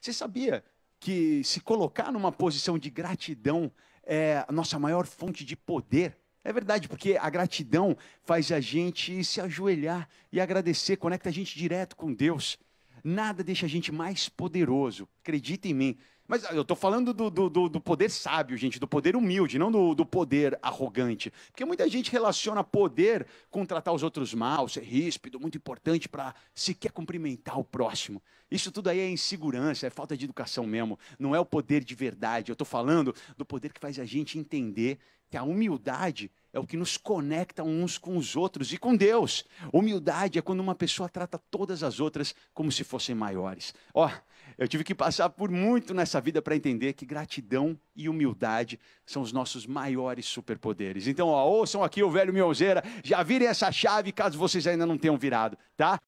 Você sabia que se colocar numa posição de gratidão é a nossa maior fonte de poder? É verdade, porque a gratidão faz a gente se ajoelhar e agradecer, conecta a gente direto com Deus. Nada deixa a gente mais poderoso, acredita em mim, mas ah, eu estou falando do, do, do, poder sábio, gente, do poder humilde, não do, do poder arrogante. Porque muita gente relaciona poder com tratar os outros mal, ser ríspido, muito importante para sequer cumprimentar o próximo. Isso tudo aí é insegurança, é falta de educação mesmo. Não é o poder de verdade. Eu estou falando do poder que faz a gente entender que a humildade é o que nos conecta uns com os outros e com Deus. Humildade é quando uma pessoa trata todas as outras como se fossem maiores. Ó, oh, eu tive que passar por muito nessa vida para entender que gratidão e humildade são os nossos maiores superpoderes. Então, ó, ouçam aqui o velho Mionzeira, já virem essa chave caso vocês ainda não tenham virado, tá?